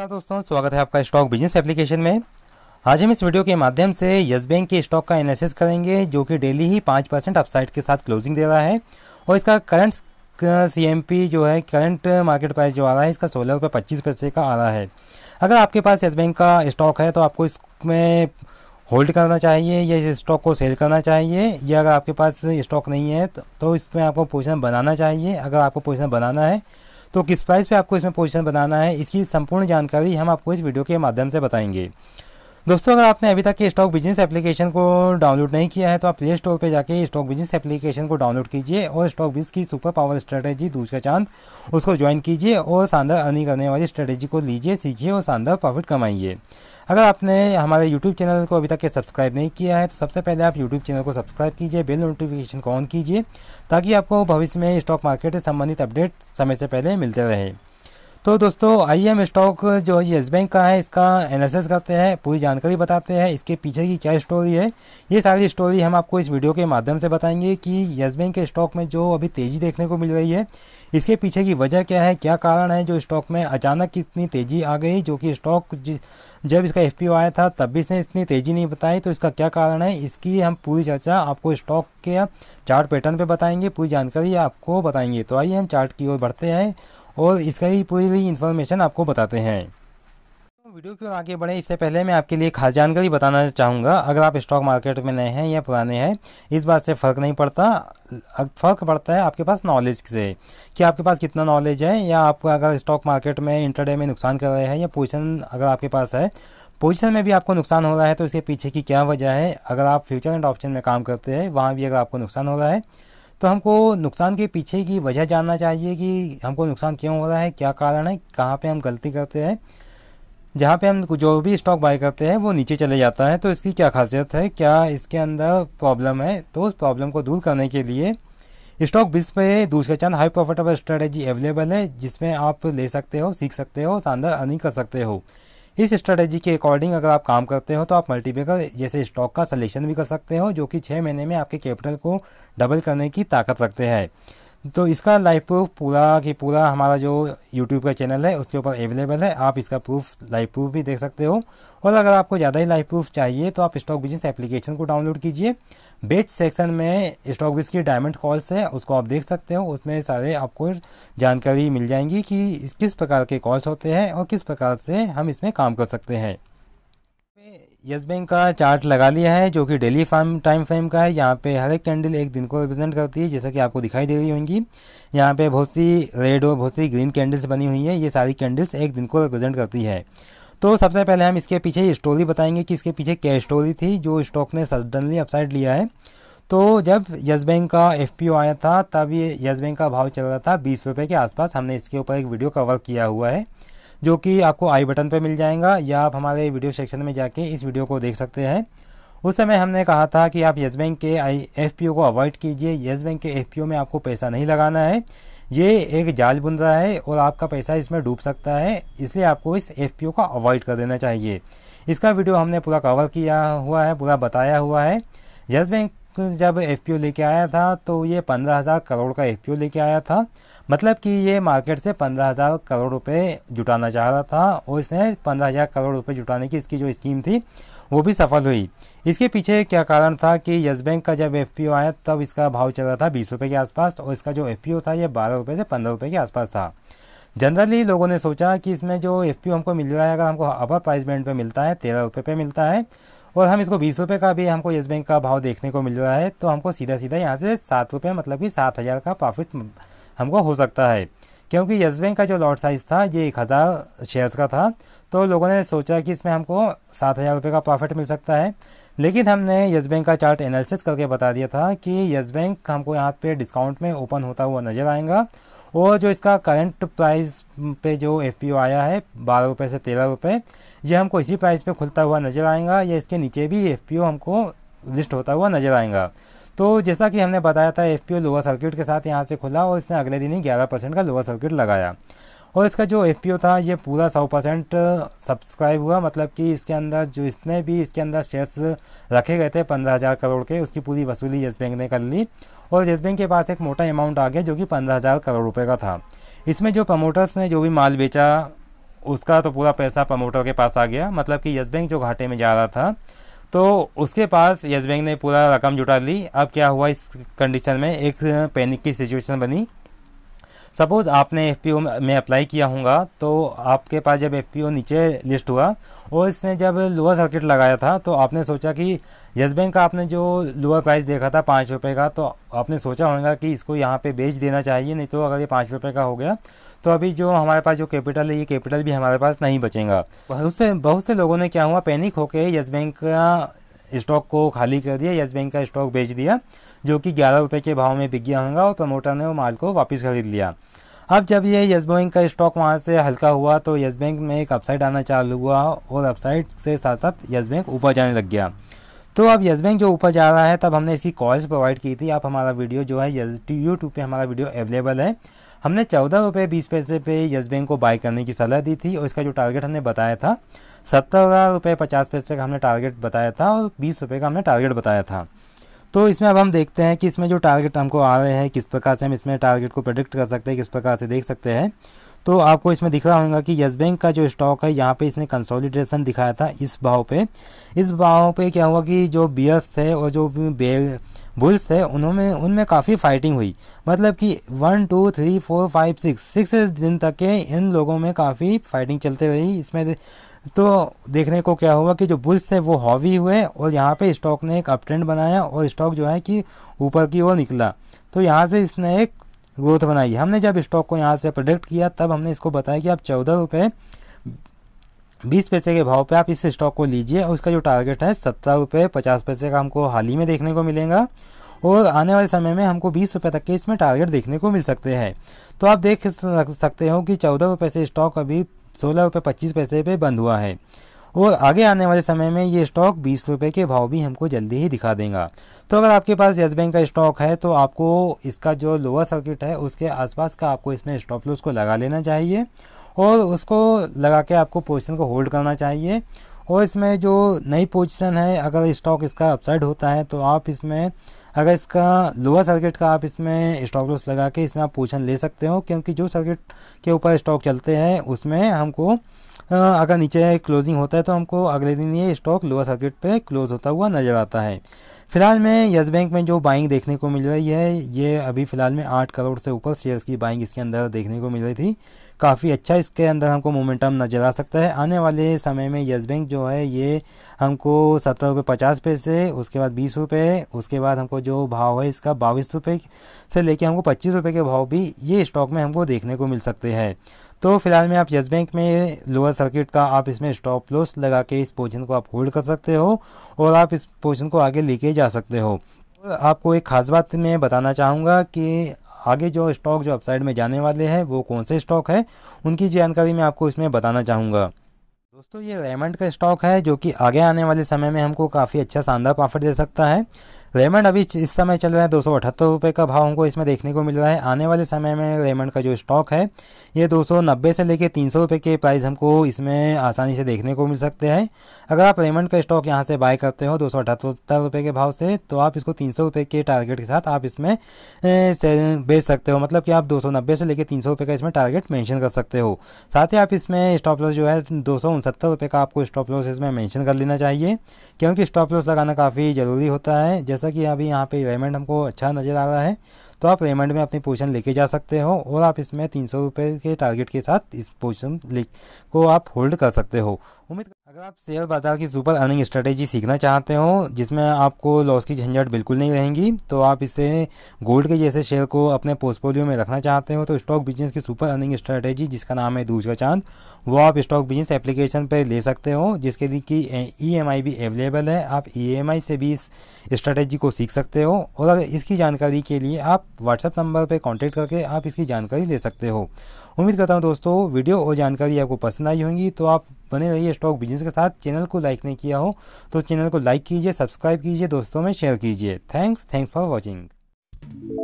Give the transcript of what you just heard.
नमस्कार दोस्तों स्वागत है आपका स्टॉक बिजनेस एप्लीकेशन में आज हम इस वीडियो के माध्यम से यस बैंक के स्टॉक का एनालिसिस करेंगे जो कि डेली ही पाँच परसेंट अपसाइड के साथ क्लोजिंग दे रहा है और इसका करंट सी जो है करंट मार्केट प्राइस जो आ रहा है इसका सोलह रुपये पच्चीस पैसे का आ रहा है अगर आपके पास यस बैंक का स्टॉक है तो आपको इसमें होल्ड करना चाहिए या इस स्टॉक को सेल करना चाहिए या अगर आपके पास स्टॉक नहीं है तो इसमें आपको पोजिशन बनाना चाहिए अगर आपको पोजिशन बनाना है तो किस प्राइस पे आपको इसमें पोजीशन बनाना है इसकी संपूर्ण जानकारी हम आपको इस वीडियो के माध्यम से बताएंगे दोस्तों अगर आपने अभी तक के स्टॉक बिजनेस एप्लीकेशन को डाउनलोड नहीं किया है तो आप प्ले स्टोर पर जाके स्टॉक बिजनेस एप्लीकेशन को डाउनलोड कीजिए और स्टॉक बिजनेस की सुपर पावर स्ट्रेटेजी दूसरा चांद उसको ज्वाइन कीजिए और शानदार अर्निंग करने वाली स्ट्रेटेजी को लीजिए सीखिए और शानदार प्रॉफिट कमाइए अगर आपने हमारे यूट्यूब चैनल को अभी तक के सब्सक्राइब नहीं किया है तो सबसे पहले आप यूट्यूब चैनल को सब्सक्राइब कीजिए बेल नोटिफिकेशन को ऑन कीजिए ताकि आपको भविष्य में स्टॉक मार्केट से संबंधित अपडेट समय से पहले मिलते रहे तो दोस्तों आई एम स्टॉक जो है येस बैंक का है इसका एनालिसिस करते हैं पूरी जानकारी बताते हैं इसके पीछे की क्या स्टोरी है ये सारी स्टोरी हम आपको इस वीडियो के माध्यम से बताएंगे कि येस बैंक के स्टॉक में जो अभी तेज़ी देखने को मिल रही है इसके पीछे की वजह क्या है क्या कारण है जो स्टॉक में अचानक इतनी तेज़ी आ गई जो कि स्टॉक जब इसका एफ आया था तब भी इसने इतनी तेज़ी नहीं बताई तो इसका क्या कारण है इसकी हम पूरी चर्चा आपको स्टॉक के चार्ट पैटर्न पर बताएंगे पूरी जानकारी आपको बताएंगे तो आइए हम चार्ट की ओर बढ़ते हैं और इसका ही पूरी इन्फॉर्मेशन आपको बताते हैं वीडियो की ओर आगे बढ़े इससे पहले मैं आपके लिए खास जानकारी बताना चाहूँगा अगर आप स्टॉक मार्केट में नए हैं या पुराने हैं इस बात से फ़र्क नहीं पड़ता फ़र्क पड़ता है आपके पास नॉलेज से कि आपके पास कितना नॉलेज है या आप अगर स्टॉक मार्केट में इंटरडे में नुकसान कर रहे हैं या पोजिशन अगर आपके पास है पोजिशन में भी आपको नुकसान हो रहा है तो इसके पीछे की क्या वजह है अगर आप फ्यूचर एंड ऑप्शन में काम करते हैं वहाँ भी अगर आपको नुकसान हो रहा है तो हमको नुकसान के पीछे की वजह जानना चाहिए कि हमको नुकसान क्यों हो रहा है क्या कारण है कहाँ पे हम गलती करते हैं जहाँ पे हम जो भी स्टॉक बाय करते हैं वो नीचे चले जाता है तो इसकी क्या खासियत है क्या इसके अंदर प्रॉब्लम है तो उस प्रॉब्लम को दूर करने के लिए स्टॉक बिज पे दूसरे चंद हाई प्रॉफिटेबल स्ट्रेटेजी अवेलेबल है जिसमें आप ले सकते हो सीख सकते हो शानदार अर्निंग कर सकते हो इस स्ट्रेटेजी के अकॉर्डिंग अगर आप काम करते हो तो आप मल्टीपेकर जैसे स्टॉक का सलेक्शन भी कर सकते हो जो कि छः महीने में आपके कैपिटल को डबल करने की ताकत रखते हैं तो इसका लाइव प्रूफ पूरा कि पूरा हमारा जो यूट्यूब का चैनल है उसके ऊपर अवेलेबल है आप इसका प्रूफ लाइव प्रूफ भी देख सकते हो और अगर आपको ज़्यादा ही लाइव प्रूफ चाहिए तो आप स्टॉक बिजनेस एप्लीकेशन को डाउनलोड कीजिए बेच सेक्शन में स्टॉक बिज की डायमंड कॉल्स है उसको आप देख सकते हो उसमें सारे आपको जानकारी मिल जाएंगी कि किस प्रकार के कॉल्स होते हैं और किस प्रकार से हम इसमें काम कर सकते हैं यस बैंक का चार्ट लगा लिया है जो कि डेली फार्म टाइम फ्रेम का है यहाँ पे हर एक कैंडल एक दिन को रिप्रेजेंट करती है जैसा कि आपको दिखाई दे रही होंगी यहाँ पे बहुत सी रेड और बहुत सी ग्रीन कैंडल्स बनी हुई है ये सारी कैंडल्स एक दिन को रिप्रेजेंट करती है तो सबसे पहले हम इसके पीछे स्टोरी बताएंगे कि इसके पीछे क्या स्टोरी थी जो स्टॉक ने सडनली अपसाइड लिया है तो जब यस बैंक का एफ आया था तब ये यस बैंक का भाव चल रहा था बीस रुपये के आसपास हमने इसके ऊपर एक वीडियो कवर किया हुआ है जो कि आपको आई बटन पर मिल जाएगा या आप हमारे वीडियो सेक्शन में जाके इस वीडियो को देख सकते हैं उस समय हमने कहा था कि आप येस बैंक के आई एफ पी ओ को अवॉइड कीजिए येस बैंक के एफ पी ओ में आपको पैसा नहीं लगाना है ये एक जाल बुन रहा है और आपका पैसा इसमें डूब सकता है इसलिए आपको इस एफ पी ओ को अवॉइड कर देना चाहिए इसका वीडियो हमने पूरा कवर किया हुआ है पूरा बताया हुआ है येस बैंक जब एफ लेके आया था तो ये पंद्रह हज़ार करोड़ का एफ लेके आया था मतलब कि ये मार्केट से पंद्रह हज़ार करोड़ रुपए जुटाना चाह रहा था और इसने पंद्रह हज़ार करोड़ रुपए जुटाने की इसकी जो स्कीम थी वो भी सफल हुई इसके पीछे क्या कारण था कि येस बैंक का जब एफ आया तब इसका भाव चल रहा था बीस रुपये के आसपास और इसका जो एफ था ये बारह रुपये से पंद्रह रुपये के आसपास था जनरली लोगों ने सोचा कि इसमें जो एफ हमको मिल रहा है अगर हमको अपर प्राइस बैंड पर मिलता है तेरह रुपये पे मिलता है और हम इसको बीस रुपये का भी हमको येस बैंक का भाव देखने को मिल रहा है तो हमको सीधा सीधा यहाँ से सात रुपये मतलब कि सात हज़ार का प्रॉफिट हमको हो सकता है क्योंकि येस बैंक का जो लॉट साइज़ था ये एक हज़ार शेयर्स का था तो लोगों ने सोचा कि इसमें हमको सात हज़ार रुपये का प्रॉफिट मिल सकता है लेकिन हमने येस बैंक का चार्ट एनालिसिस करके बता दिया था कि येस बैंक हमको यहाँ पे डिस्काउंट में ओपन होता हुआ नज़र आएगा और जो इसका करंट प्राइस पे जो एफ आया है बारह रुपये से तेरह रुपये ये हमको इसी प्राइस पे खुलता हुआ नज़र आएगा या इसके नीचे भी एफ हमको लिस्ट होता हुआ नज़र आएगा तो जैसा कि हमने बताया था एफ लोअर सर्किट के साथ यहाँ से खुला और इसने अगले दिन ही ग्यारह परसेंट का लोअर सर्किट लगाया और इसका जो एफ था ये पूरा सौ परसेंट सब्सक्राइब हुआ मतलब कि इसके अंदर जो इसने भी इसके अंदर शेयर्स रखे गए थे पंद्रह हज़ार करोड़ के उसकी पूरी वसूली येस बैंक ने कर ली और येस बैंक के पास एक मोटा अमाउंट आ गया जो कि पंद्रह हज़ार करोड़ रुपये का था इसमें जो प्रमोटर्स ने जो भी माल बेचा उसका तो पूरा पैसा प्रमोटर के पास आ गया मतलब कि येस बैंक जो घाटे में जा रहा था तो उसके पास येस बैंक ने पूरा रकम जुटा ली अब क्या हुआ इस कंडीशन में एक पैनिक की सिचुएशन बनी सपोज़ आपने एफ में अप्लाई किया होगा तो आपके पास जब एफ नीचे लिस्ट हुआ और इसने जब लोअर सर्किट लगाया था तो आपने सोचा कि येस बैंक का आपने जो लोअर प्राइस देखा था पाँच रुपये का तो आपने सोचा होगा कि इसको यहाँ पे बेच देना चाहिए नहीं तो अगर ये पाँच रुपये का हो गया तो अभी जो हमारे पास जो कैपिटल है ये कैपिटल भी हमारे पास नहीं बचेगा बहुत से बहुत से लोगों ने क्या हुआ पैनिक होकर येस बैंक का स्टॉक को खाली कर दिया येस बैंक का स्टॉक बेच दिया जो कि ग्यारह रुपये के भाव में बिक गया होगा और प्रमोटर ने वो माल को वापस खरीद लिया अब जब ये येस बैंक का स्टॉक वहाँ से हल्का हुआ तो यस बैंक में एक अपसाइड आना चालू हुआ और अपसाइड से साथ साथ येस बैंक ऊपर जाने लग गया तो अब येस बैंक जो ऊपर जा रहा है तब हमने इसकी कॉल्स प्रोवाइड की थी आप हमारा वीडियो जो है यूट्यूब पर हमारा वीडियो अवेलेबल है हमने चौदह रुपये बीस पैसे पे येस बैंक को बाय करने की सलाह दी थी और इसका जो टारगेट हमने बताया था सत्रह रुपये पचास पैसे का हमने टारगेट बताया था और बीस रुपये का हमने टारगेट बताया था तो इसमें अब हम देखते हैं कि इसमें जो टारगेट हमको आ रहे हैं किस प्रकार से हम इसमें टारगेट को प्रोडिक्ट कर सकते हैं किस प्रकार से देख सकते हैं तो आपको इसमें दिख रहा होगा कि येस बैंक का जो स्टॉक है यहाँ पे इसने कंसोलिडेशन दिखाया था इस भाव पे इस भाव पे क्या हुआ कि जो बियर्स थे और जो बेल बुल्स थे उन्होंने उनमें काफ़ी फाइटिंग हुई मतलब कि one two three four five six six दिन तक के इन लोगों में काफ़ी फाइटिंग चलते रही इसमें तो देखने को क्या हुआ कि जो बुल्स थे वो हॉवी हुए और यहाँ पे स्टॉक ने एक अप ट्रेंड बनाया और स्टॉक जो है कि ऊपर की ओर निकला तो यहाँ से इसने एक ग्रोथ बनाई हमने जब स्टॉक को यहाँ से प्रोडक्ट किया तब हमने इसको बताया कि आप चौदह रुपये बीस पैसे के भाव पे आप इस स्टॉक को लीजिए और उसका जो टारगेट है सत्रह रुपये पचास पैसे का हमको हाल ही में देखने को मिलेगा और आने वाले समय में हमको बीस रुपये तक के इसमें टारगेट देखने को मिल सकते हैं तो आप देख सकते हो कि चौदह रुपये से स्टॉक अभी सोलह रुपये पच्चीस पैसे पे बंद हुआ है और आगे आने वाले समय में ये स्टॉक बीस रुपये के भाव भी हमको जल्दी ही दिखा देगा तो अगर आपके पास येस बैंक का स्टॉक है तो आपको इसका जो लोअर सर्किट है उसके आसपास का आपको इसमें स्टॉप लॉस को लगा लेना चाहिए और उसको लगा के आपको पोजिशन को होल्ड करना चाहिए और इसमें जो नई पोजिशन है अगर स्टॉक इसका अपसाइड होता है तो आप इसमें अगर इसका लोअर सर्किट का आप इसमें स्टॉक लॉस लगा के इसमें आप पोजिशन ले सकते हो क्योंकि जो सर्किट के ऊपर स्टॉक चलते हैं उसमें हमको हाँ, अगर नीचे क्लोजिंग होता है तो हमको अगले दिन ये स्टॉक लोअर सर्किट पे क्लोज होता हुआ नज़र आता है फिलहाल में येस बैंक में जो बाइंग देखने को मिल रही है ये अभी फिलहाल में आठ करोड़ से ऊपर शेयर्स की बाइंग इसके अंदर देखने को मिल रही थी काफ़ी अच्छा इसके अंदर हमको मोमेंटम नज़र आ सकता है आने वाले समय में येस बैंक जो है ये हमको सत्तर रुपये पचास पैसे उसके बाद बीस रुपये उसके बाद हमको जो भाव है इसका बाईस रुपये से लेके हमको पच्चीस रुपये के भाव भी ये स्टॉक में हमको देखने को मिल सकते हैं तो फिलहाल में आप यस बैंक में लोअर सर्किट का आप इसमें स्टॉप लॉस लगा के इस पोजिशन को आप होल्ड कर सकते हो और आप इस पोजिशन को आगे लेके जा सकते हो आपको एक खास बात मैं बताना चाहूँगा कि आगे जो स्टॉक जो अपसाइड में जाने वाले हैं वो कौन से स्टॉक है उनकी जानकारी मैं आपको इसमें बताना चाहूँगा दोस्तों ये रेमंड का स्टॉक है जो कि आगे आने वाले समय में हमको काफ़ी अच्छा शानदार प्रॉफिट दे सकता है रेमंड अभी इस समय चल रहा है दो सौ अठहत्तर रुपये का भाव हमको इसमें देखने को मिल रहा है आने वाले समय में रेमंड का जो स्टॉक है ये दो सौ नब्बे से लेकर तीन सौ रुपये के प्राइस हमको इसमें आसानी से देखने को मिल सकते हैं अगर आप रेमंड का स्टॉक यहाँ से बाय करते हो दो सौ अठहत्तर रुपये के भाव से तो आप इसको तीन सौ रुपये के टारगेट के साथ आप इसमें बेच सकते हो मतलब कि आप दो सौ नब्बे से लेकर तीन सौ रुपये का इसमें टारगेट मेंशन कर सकते हो साथ ही आप इसमें स्टॉप लॉस जो है दो सौ उनसत्तर रुपये का आपको स्टॉप लॉस इसमें मैंशन कर लेना चाहिए क्योंकि स्टॉप लॉस लगाना काफ़ी ज़रूरी होता है जैसा कि अभी यहाँ पे रेमेंड हमको अच्छा नज़र आ रहा है तो आप रेमेंड में अपनी पोजिशन लेके जा सकते हो और आप इसमें तीन सौ के टारगेट के साथ इस पोजिशन को आप होल्ड कर सकते हो उम्मीद अगर आप शेयर बाजार की सुपर अर्निंग स्ट्रेटेजी सीखना चाहते हो जिसमें आपको लॉस की झंझट बिल्कुल नहीं रहेगी तो आप इसे गोल्ड के जैसे शेयर को अपने पोर्टफोलियो में रखना चाहते हो तो स्टॉक बिजनेस की सुपर अर्निंग स्ट्रेटेजी जिसका नाम है दूसरा चांद वो आप स्टॉक बिजनेस एप्लीकेशन पर ले सकते हो जिसके लिए कि ई e भी अवेलेबल है आप ई e से भी इस स्ट्रेटेजी को सीख सकते हो और अगर इसकी जानकारी के लिए आप व्हाट्सएप नंबर पर कॉन्टैक्ट करके आप इसकी जानकारी ले सकते हो उम्मीद करता हूँ दोस्तों वीडियो और जानकारी आपको पसंद आई होंगी तो आप बने रहिए स्टॉक बिजनेस फ्रेंड्स के साथ चैनल को लाइक नहीं किया हो तो चैनल को लाइक कीजिए सब्सक्राइब कीजिए दोस्तों में शेयर कीजिए थैंक्स थैंक्स फॉर वॉचिंग